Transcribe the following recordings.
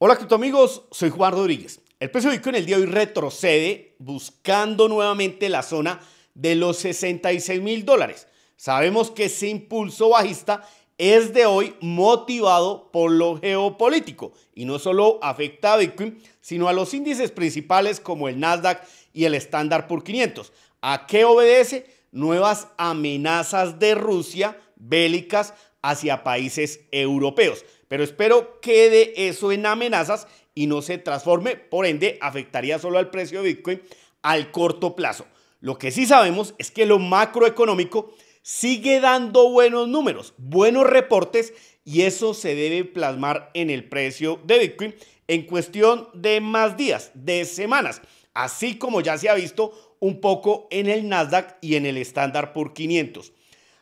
Hola amigos, soy Juan Rodríguez. El precio de Bitcoin el día de hoy retrocede buscando nuevamente la zona de los 66 mil dólares. Sabemos que ese impulso bajista es de hoy motivado por lo geopolítico y no solo afecta a Bitcoin, sino a los índices principales como el Nasdaq y el Standard por 500. ¿A qué obedece? Nuevas amenazas de Rusia bélicas hacia países europeos. Pero espero quede eso en amenazas y no se transforme, por ende afectaría solo al precio de Bitcoin al corto plazo. Lo que sí sabemos es que lo macroeconómico sigue dando buenos números, buenos reportes y eso se debe plasmar en el precio de Bitcoin en cuestión de más días, de semanas, así como ya se ha visto un poco en el Nasdaq y en el estándar por 500.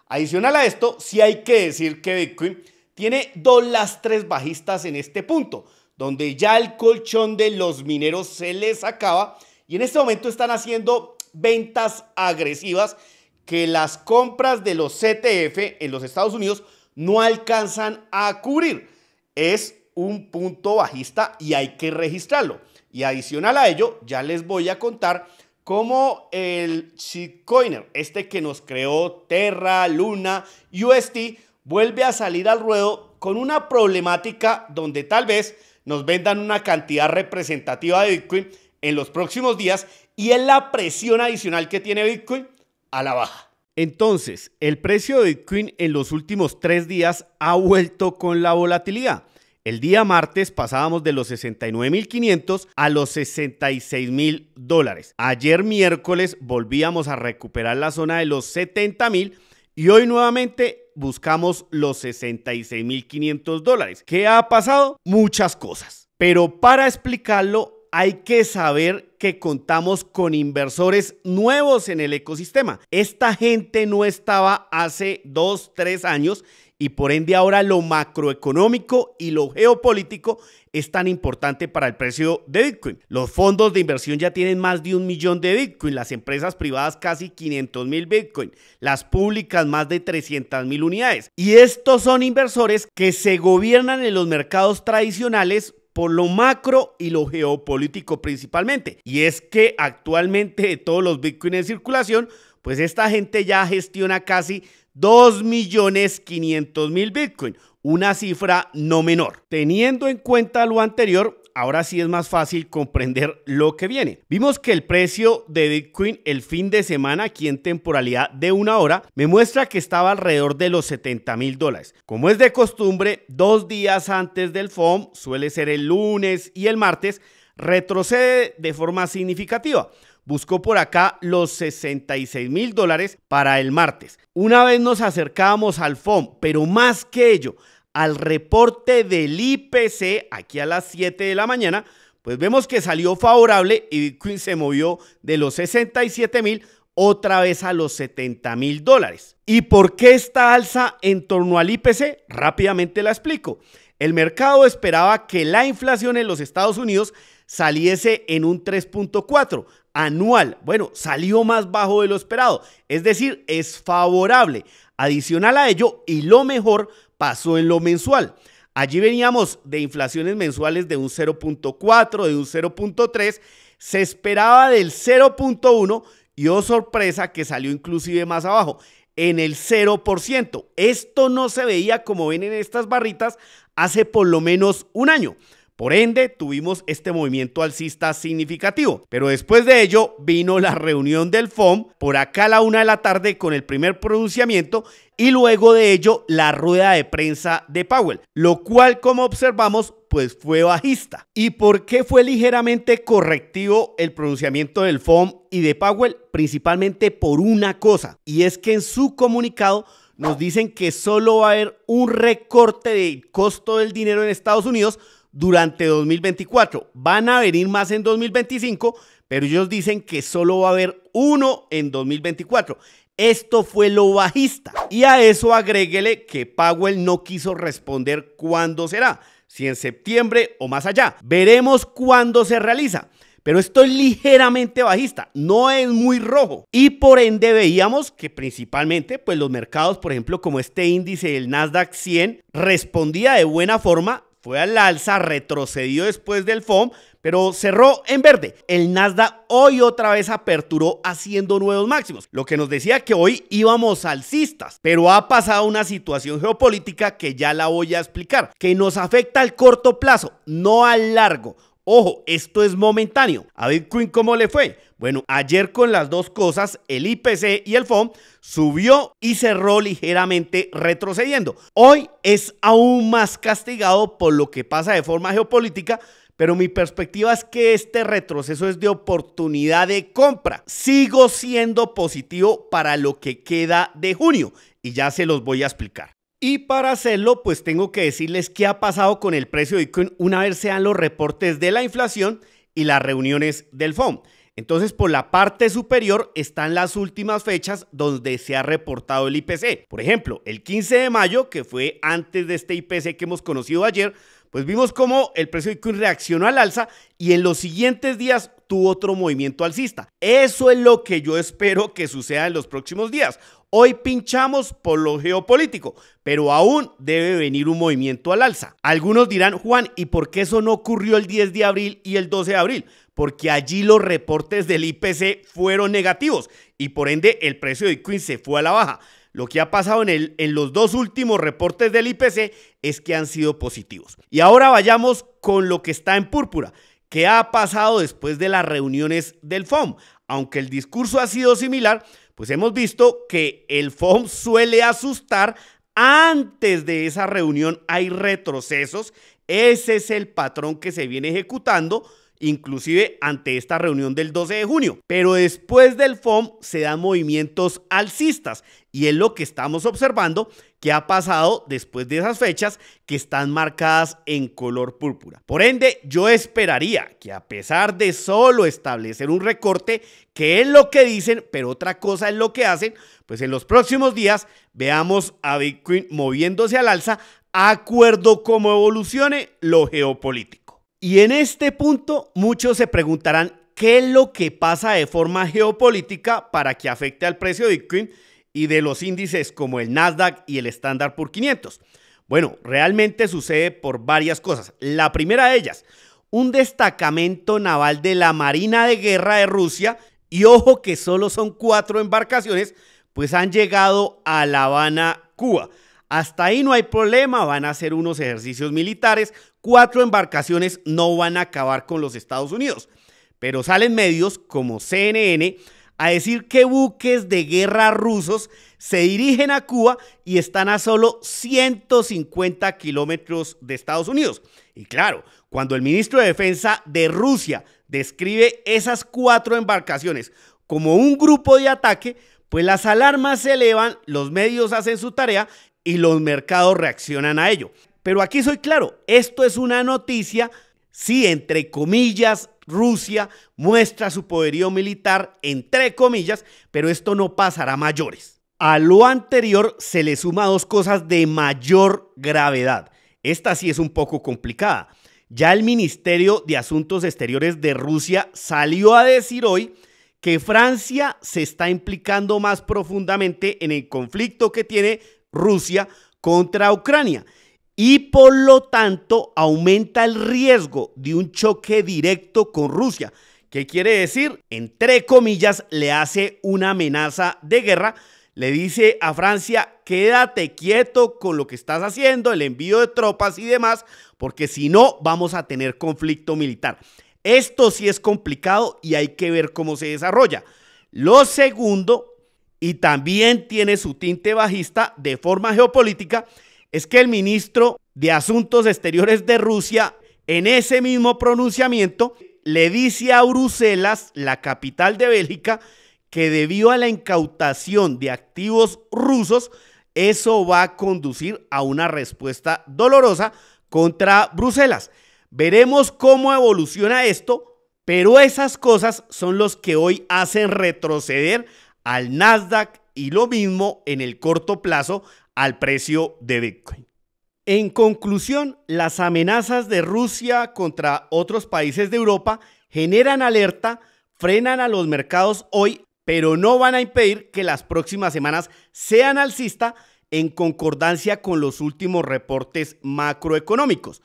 Adicional a esto, sí hay que decir que Bitcoin tiene dos las tres bajistas en este punto, donde ya el colchón de los mineros se les acaba y en este momento están haciendo ventas agresivas que las compras de los CTF en los Estados Unidos no alcanzan a cubrir. Es un punto bajista y hay que registrarlo. Y adicional a ello, ya les voy a contar como el shitcoiner, este que nos creó Terra, Luna, UST, vuelve a salir al ruedo con una problemática donde tal vez nos vendan una cantidad representativa de Bitcoin en los próximos días y es la presión adicional que tiene Bitcoin a la baja. Entonces, el precio de Bitcoin en los últimos tres días ha vuelto con la volatilidad. El día martes pasábamos de los 69.500 a los 66.000 dólares. Ayer miércoles volvíamos a recuperar la zona de los 70.000 y hoy nuevamente buscamos los 66.500 dólares. ¿Qué ha pasado? Muchas cosas. Pero para explicarlo hay que saber que contamos con inversores nuevos en el ecosistema. Esta gente no estaba hace 2, 3 años y por ende ahora lo macroeconómico y lo geopolítico es tan importante para el precio de Bitcoin. Los fondos de inversión ya tienen más de un millón de Bitcoin, las empresas privadas casi 500 mil Bitcoin, las públicas más de 300 mil unidades. Y estos son inversores que se gobiernan en los mercados tradicionales por lo macro y lo geopolítico principalmente. Y es que actualmente de todos los Bitcoin en circulación, pues esta gente ya gestiona casi 2.500.000 Bitcoin, una cifra no menor. Teniendo en cuenta lo anterior, ahora sí es más fácil comprender lo que viene. Vimos que el precio de Bitcoin el fin de semana, aquí en temporalidad de una hora, me muestra que estaba alrededor de los 70.000 mil dólares. Como es de costumbre, dos días antes del FOM, suele ser el lunes y el martes, retrocede de forma significativa buscó por acá los 66 mil dólares para el martes. Una vez nos acercábamos al FOM, pero más que ello, al reporte del IPC aquí a las 7 de la mañana, pues vemos que salió favorable y Bitcoin se movió de los 67 mil otra vez a los 70 mil dólares. ¿Y por qué esta alza en torno al IPC? Rápidamente la explico. El mercado esperaba que la inflación en los Estados Unidos saliese en un 3.4 anual. Bueno, salió más bajo de lo esperado, es decir, es favorable. Adicional a ello, y lo mejor pasó en lo mensual. Allí veníamos de inflaciones mensuales de un 0.4, de un 0.3, se esperaba del 0.1 y oh sorpresa que salió inclusive más abajo, en el 0%. Esto no se veía como ven en estas barritas hace por lo menos un año. Por ende, tuvimos este movimiento alcista significativo. Pero después de ello vino la reunión del FOM por acá a la una de la tarde con el primer pronunciamiento y luego de ello la rueda de prensa de Powell, lo cual como observamos pues fue bajista. ¿Y por qué fue ligeramente correctivo el pronunciamiento del FOM y de Powell? Principalmente por una cosa, y es que en su comunicado nos dicen que solo va a haber un recorte del costo del dinero en Estados Unidos durante 2024. Van a venir más en 2025, pero ellos dicen que solo va a haber uno en 2024. Esto fue lo bajista. Y a eso agréguele que Powell no quiso responder cuándo será, si en septiembre o más allá. Veremos cuándo se realiza. Pero esto es ligeramente bajista, no es muy rojo. Y por ende veíamos que principalmente pues los mercados, por ejemplo, como este índice del Nasdaq 100, respondía de buena forma fue al alza, retrocedió después del FOM, pero cerró en verde. El Nasdaq hoy otra vez aperturó haciendo nuevos máximos, lo que nos decía que hoy íbamos alcistas, pero ha pasado una situación geopolítica que ya la voy a explicar, que nos afecta al corto plazo, no al largo. Ojo, esto es momentáneo. ¿A Bitcoin cómo le fue? Bueno, ayer con las dos cosas, el IPC y el FOM subió y cerró ligeramente retrocediendo. Hoy es aún más castigado por lo que pasa de forma geopolítica, pero mi perspectiva es que este retroceso es de oportunidad de compra. Sigo siendo positivo para lo que queda de junio y ya se los voy a explicar. Y para hacerlo, pues tengo que decirles qué ha pasado con el precio de Bitcoin una vez sean los reportes de la inflación y las reuniones del FOM. Entonces, por la parte superior están las últimas fechas donde se ha reportado el IPC. Por ejemplo, el 15 de mayo, que fue antes de este IPC que hemos conocido ayer, pues vimos cómo el precio de Bitcoin reaccionó al alza y en los siguientes días tuvo otro movimiento alcista. Eso es lo que yo espero que suceda en los próximos días. Hoy pinchamos por lo geopolítico, pero aún debe venir un movimiento al alza. Algunos dirán, Juan, ¿y por qué eso no ocurrió el 10 de abril y el 12 de abril? Porque allí los reportes del IPC fueron negativos y por ende el precio de Bitcoin se fue a la baja. Lo que ha pasado en, en los dos últimos reportes del IPC es que han sido positivos. Y ahora vayamos con lo que está en púrpura. ¿Qué ha pasado después de las reuniones del FOM? Aunque el discurso ha sido similar, pues hemos visto que el FOM suele asustar antes de esa reunión hay retrocesos. Ese es el patrón que se viene ejecutando, inclusive ante esta reunión del 12 de junio. Pero después del FOM se dan movimientos alcistas y es lo que estamos observando ¿Qué ha pasado después de esas fechas que están marcadas en color púrpura. Por ende, yo esperaría que a pesar de solo establecer un recorte, que es lo que dicen, pero otra cosa es lo que hacen, pues en los próximos días veamos a Bitcoin moviéndose al alza, acuerdo cómo evolucione lo geopolítico. Y en este punto muchos se preguntarán qué es lo que pasa de forma geopolítica para que afecte al precio de Bitcoin y de los índices como el Nasdaq y el Standard por 500? Bueno, realmente sucede por varias cosas. La primera de ellas, un destacamento naval de la Marina de Guerra de Rusia, y ojo que solo son cuatro embarcaciones, pues han llegado a La Habana, Cuba. Hasta ahí no hay problema, van a hacer unos ejercicios militares, cuatro embarcaciones no van a acabar con los Estados Unidos. Pero salen medios como CNN a decir que buques de guerra rusos se dirigen a Cuba y están a solo 150 kilómetros de Estados Unidos. Y claro, cuando el ministro de Defensa de Rusia describe esas cuatro embarcaciones como un grupo de ataque, pues las alarmas se elevan, los medios hacen su tarea y los mercados reaccionan a ello. Pero aquí soy claro, esto es una noticia, sí, entre comillas, Rusia muestra su poderío militar, entre comillas, pero esto no pasará mayores. A lo anterior se le suma dos cosas de mayor gravedad. Esta sí es un poco complicada. Ya el Ministerio de Asuntos Exteriores de Rusia salió a decir hoy que Francia se está implicando más profundamente en el conflicto que tiene Rusia contra Ucrania y por lo tanto aumenta el riesgo de un choque directo con Rusia. ¿Qué quiere decir? Entre comillas, le hace una amenaza de guerra. Le dice a Francia, quédate quieto con lo que estás haciendo, el envío de tropas y demás, porque si no vamos a tener conflicto militar. Esto sí es complicado y hay que ver cómo se desarrolla. Lo segundo, y también tiene su tinte bajista de forma geopolítica, es que el ministro de Asuntos Exteriores de Rusia, en ese mismo pronunciamiento, le dice a Bruselas, la capital de Bélgica, que debido a la incautación de activos rusos, eso va a conducir a una respuesta dolorosa contra Bruselas. Veremos cómo evoluciona esto, pero esas cosas son los que hoy hacen retroceder al Nasdaq y lo mismo en el corto plazo al precio de Bitcoin. En conclusión, las amenazas de Rusia contra otros países de Europa generan alerta, frenan a los mercados hoy, pero no van a impedir que las próximas semanas sean alcista en concordancia con los últimos reportes macroeconómicos.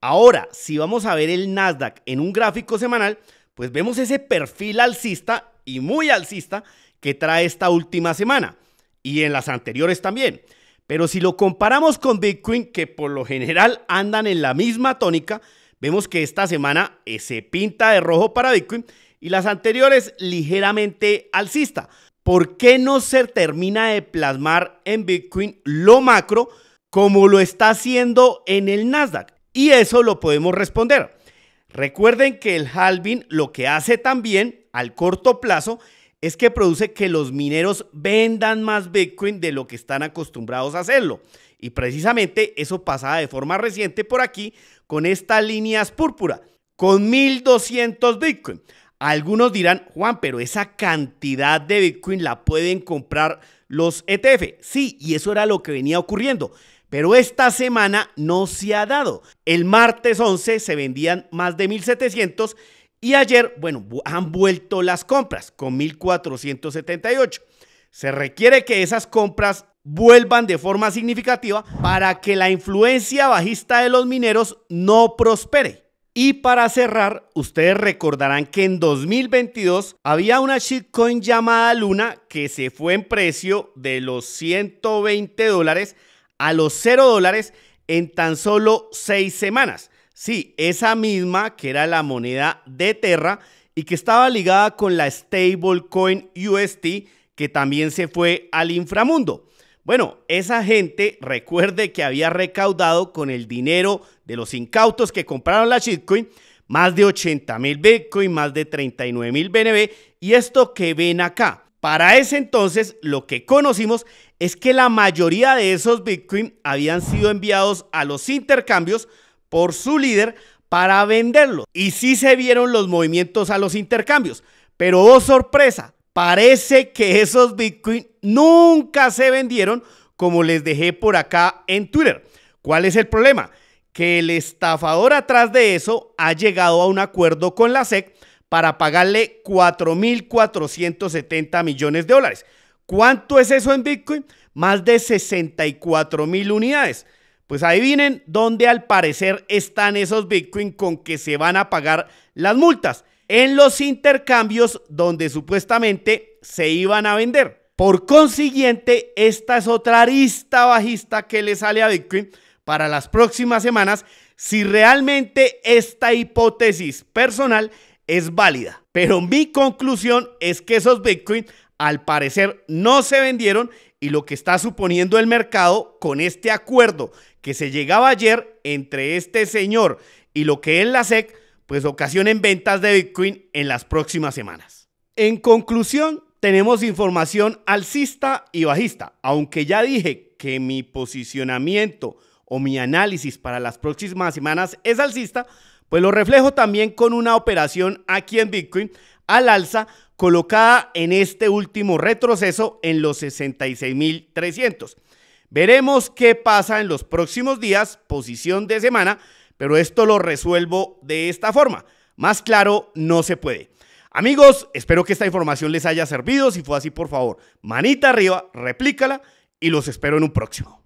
Ahora, si vamos a ver el Nasdaq en un gráfico semanal, pues vemos ese perfil alcista y muy alcista que trae esta última semana y en las anteriores también. Pero si lo comparamos con Bitcoin, que por lo general andan en la misma tónica, vemos que esta semana eh, se pinta de rojo para Bitcoin y las anteriores ligeramente alcista. ¿Por qué no se termina de plasmar en Bitcoin lo macro como lo está haciendo en el Nasdaq? Y eso lo podemos responder. Recuerden que el halving lo que hace también al corto plazo es que produce que los mineros vendan más Bitcoin de lo que están acostumbrados a hacerlo. Y precisamente eso pasaba de forma reciente por aquí con estas líneas púrpura, con 1200 Bitcoin. Algunos dirán, Juan, pero esa cantidad de Bitcoin la pueden comprar los ETF. Sí, y eso era lo que venía ocurriendo. Pero esta semana no se ha dado. El martes 11 se vendían más de 1700 y ayer, bueno, han vuelto las compras con 1.478. Se requiere que esas compras vuelvan de forma significativa para que la influencia bajista de los mineros no prospere. Y para cerrar, ustedes recordarán que en 2022 había una shitcoin llamada Luna que se fue en precio de los 120 dólares a los 0 dólares en tan solo 6 semanas. Sí, esa misma que era la moneda de Terra y que estaba ligada con la stablecoin UST que también se fue al inframundo. Bueno, esa gente recuerde que había recaudado con el dinero de los incautos que compraron la shitcoin más de 80 mil Bitcoin, más de 39 mil BNB y esto que ven acá. Para ese entonces lo que conocimos es que la mayoría de esos Bitcoin habían sido enviados a los intercambios por su líder para venderlo. Y sí se vieron los movimientos a los intercambios. Pero oh sorpresa, parece que esos Bitcoin nunca se vendieron como les dejé por acá en Twitter. ¿Cuál es el problema? Que el estafador atrás de eso ha llegado a un acuerdo con la SEC para pagarle 4.470 millones de dólares. ¿Cuánto es eso en Bitcoin? Más de 64 mil unidades. Pues adivinen dónde al parecer están esos Bitcoin con que se van a pagar las multas. En los intercambios donde supuestamente se iban a vender. Por consiguiente, esta es otra arista bajista que le sale a Bitcoin para las próximas semanas si realmente esta hipótesis personal es válida. Pero mi conclusión es que esos Bitcoin al parecer no se vendieron y lo que está suponiendo el mercado con este acuerdo que se llegaba ayer entre este señor y lo que es la SEC, pues ocasionen ventas de Bitcoin en las próximas semanas. En conclusión, tenemos información alcista y bajista, aunque ya dije que mi posicionamiento o mi análisis para las próximas semanas es alcista, pues lo reflejo también con una operación aquí en Bitcoin al alza colocada en este último retroceso en los 66.300. Veremos qué pasa en los próximos días, posición de semana, pero esto lo resuelvo de esta forma. Más claro, no se puede. Amigos, espero que esta información les haya servido. Si fue así, por favor, manita arriba, replícala y los espero en un próximo.